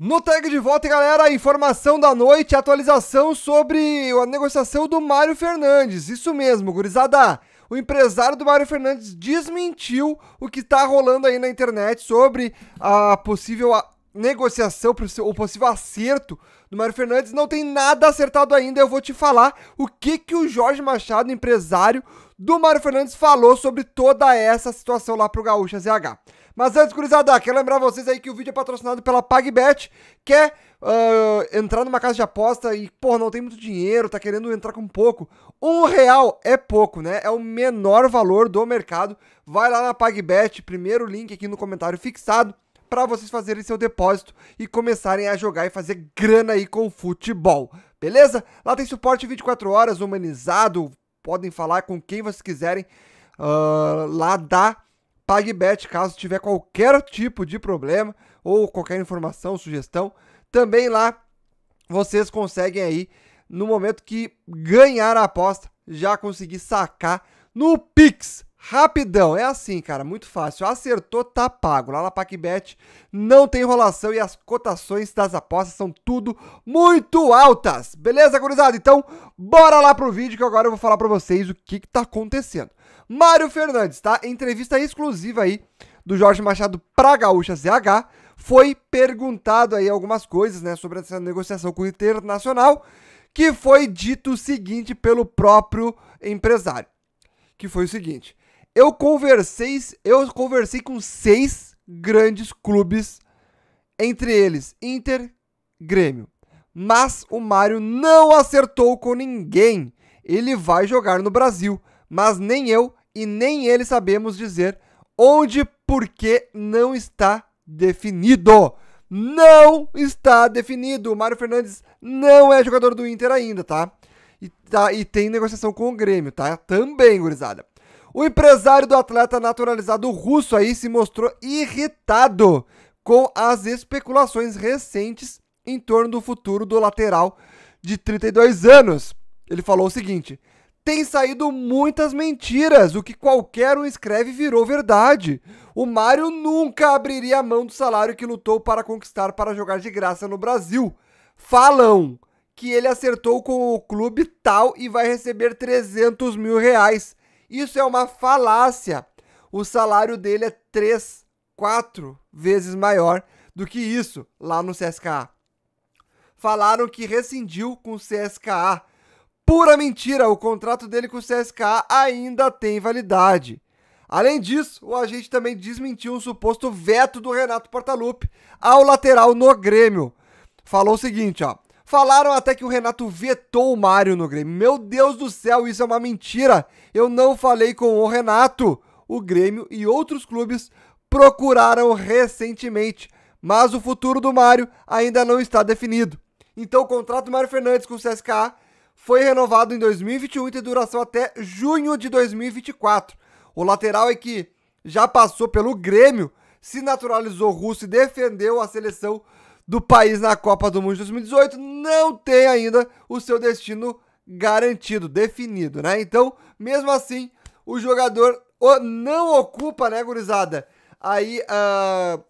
No tag de volta, galera, informação da noite, atualização sobre a negociação do Mário Fernandes. Isso mesmo, gurizada. O empresário do Mário Fernandes desmentiu o que está rolando aí na internet sobre a possível negociação, o possível acerto do Mário Fernandes. Não tem nada acertado ainda. Eu vou te falar o que, que o Jorge Machado, empresário do Mário Fernandes falou sobre toda essa situação lá pro Gaúcha ZH. Mas antes, gurizada, quero lembrar vocês aí que o vídeo é patrocinado pela PagBet, quer uh, é, ah, entrar numa casa de aposta e, pô, não tem muito dinheiro, tá querendo entrar com pouco. Um real é pouco, né? É o menor valor do mercado. Vai lá na PagBet, primeiro link aqui no comentário fixado, para vocês fazerem seu depósito e começarem a jogar e fazer grana aí com o futebol. Beleza? Lá tem suporte 24 horas, humanizado, podem falar com quem vocês quiserem uh, lá da PagBet, caso tiver qualquer tipo de problema ou qualquer informação, sugestão. Também lá vocês conseguem aí, no momento que ganhar a aposta, já conseguir sacar no Pix Rapidão, é assim, cara, muito fácil. Acertou, tá pago. Lá na PacBet não tem enrolação e as cotações das apostas são tudo muito altas. Beleza, gurizada? Então, bora lá pro vídeo que agora eu vou falar pra vocês o que que tá acontecendo. Mário Fernandes, tá? Entrevista exclusiva aí do Jorge Machado pra Gaúcha ZH. Foi perguntado aí algumas coisas, né, sobre essa negociação com o Internacional, que foi dito o seguinte pelo próprio empresário, que foi o seguinte... Eu conversei, eu conversei com seis grandes clubes, entre eles Inter, Grêmio. Mas o Mário não acertou com ninguém. Ele vai jogar no Brasil, mas nem eu e nem ele sabemos dizer onde porque não está definido. Não está definido. O Mário Fernandes não é jogador do Inter ainda, tá? E, tá, e tem negociação com o Grêmio, tá? Também, gurizada. O empresário do atleta naturalizado russo aí se mostrou irritado com as especulações recentes em torno do futuro do lateral de 32 anos. Ele falou o seguinte: tem saído muitas mentiras. O que qualquer um escreve virou verdade. O Mário nunca abriria a mão do salário que lutou para conquistar para jogar de graça no Brasil. Falam que ele acertou com o clube tal e vai receber 300 mil reais. Isso é uma falácia. O salário dele é 3, 4 vezes maior do que isso lá no CSKA. Falaram que rescindiu com o CSKA. Pura mentira, o contrato dele com o CSKA ainda tem validade. Além disso, o agente também desmentiu um suposto veto do Renato Portaluppi ao lateral no Grêmio. Falou o seguinte, ó: Falaram até que o Renato vetou o Mário no Grêmio. Meu Deus do céu, isso é uma mentira. Eu não falei com o Renato. O Grêmio e outros clubes procuraram recentemente, mas o futuro do Mário ainda não está definido. Então o contrato do Mário Fernandes com o CSKA foi renovado em 2021 e tem duração até junho de 2024. O lateral é que já passou pelo Grêmio, se naturalizou russo e defendeu a seleção do país na Copa do Mundo de 2018 não tem ainda o seu destino garantido, definido, né? Então, mesmo assim, o jogador não ocupa, né, gurizada? Aí, uh,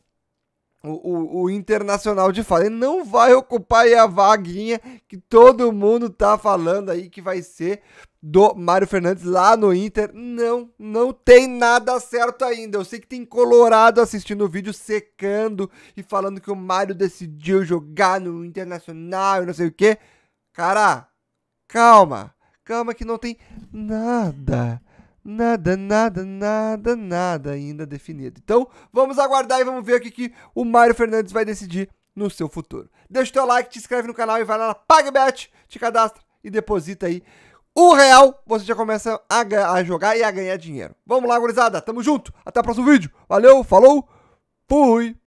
o, o, o, Internacional de fato. Ele não vai ocupar a vaguinha que todo mundo tá falando aí que vai ser do Mário Fernandes lá no Inter. Não, não tem nada certo ainda. Eu sei que tem Colorado assistindo o vídeo secando e falando que o Mário decidiu jogar no Internacional e não sei o que Cara, calma. Calma que não tem nada nada, nada, nada, nada ainda definido. Então, vamos aguardar e vamos ver o que, que o Mário Fernandes vai decidir no seu futuro. Deixa o teu like, te inscreve no canal e vai lá na PagBet, te cadastra e deposita aí um real, você já começa a, a jogar e a ganhar dinheiro. Vamos lá, gurizada, tamo junto, até o próximo vídeo. Valeu, falou, fui!